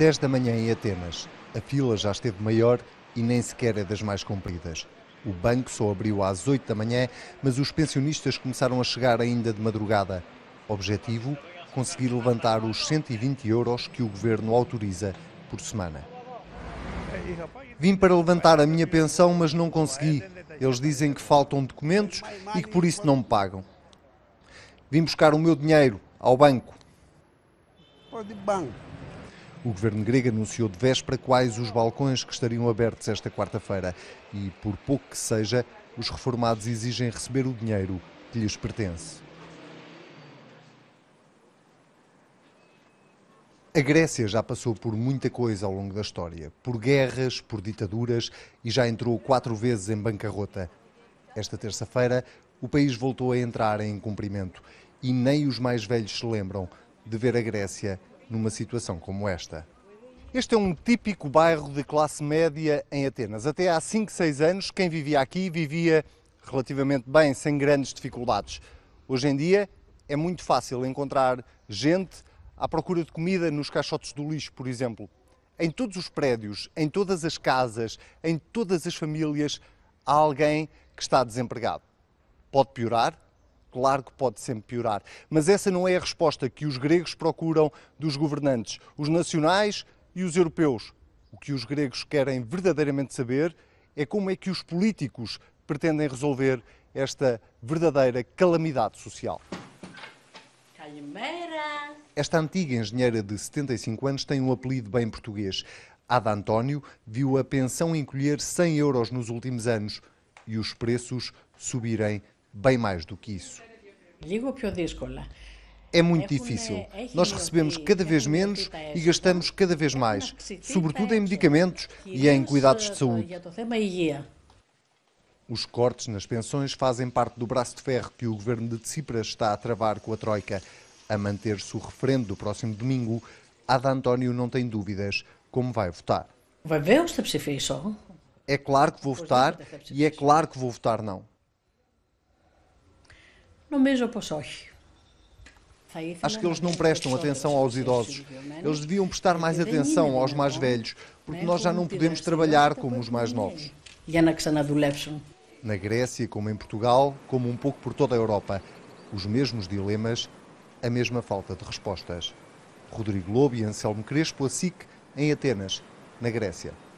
10 da manhã em Atenas. A fila já esteve maior e nem sequer é das mais compridas. O banco só abriu às 8 da manhã, mas os pensionistas começaram a chegar ainda de madrugada. Objetivo: conseguir levantar os 120 euros que o governo autoriza por semana. Vim para levantar a minha pensão, mas não consegui. Eles dizem que faltam documentos e que por isso não me pagam. Vim buscar o meu dinheiro ao banco. Pode banco. O governo grego anunciou de véspera quais os balcões que estariam abertos esta quarta-feira e, por pouco que seja, os reformados exigem receber o dinheiro que lhes pertence. A Grécia já passou por muita coisa ao longo da história, por guerras, por ditaduras e já entrou quatro vezes em bancarrota. Esta terça-feira, o país voltou a entrar em cumprimento e nem os mais velhos se lembram de ver a Grécia numa situação como esta. Este é um típico bairro de classe média em Atenas. Até há 5, 6 anos, quem vivia aqui vivia relativamente bem, sem grandes dificuldades. Hoje em dia é muito fácil encontrar gente à procura de comida nos caixotes do lixo, por exemplo. Em todos os prédios, em todas as casas, em todas as famílias, há alguém que está desempregado. Pode piorar, Claro que pode sempre piorar. Mas essa não é a resposta que os gregos procuram dos governantes, os nacionais e os europeus. O que os gregos querem verdadeiramente saber é como é que os políticos pretendem resolver esta verdadeira calamidade social. Calmeira. Esta antiga engenheira de 75 anos tem um apelido bem português. Ada António viu a pensão encolher 100 euros nos últimos anos e os preços subirem bem mais do que isso. É muito é difícil. É, é Nós recebemos cada vez menos e gastamos cada vez mais, sobretudo em medicamentos e em cuidados de saúde. Os cortes nas pensões fazem parte do braço de ferro que o governo de Tsipras está a travar com a Troika. A manter-se o referendo do próximo domingo, Ada António não tem dúvidas como vai votar. Vai ver só É claro que vou votar e é claro que vou votar não não beija para Acho que eles não é prestam atenção aos é idosos. É? Eles deviam prestar mais atenção aos mais velhos, porque nós já não podemos trabalhar como os mais novos. Na Grécia, como em Portugal, como um pouco por toda a Europa, os mesmos dilemas, a mesma falta de respostas. Rodrigo Lobo e Anselmo Crespo, a SIC, em Atenas, na Grécia.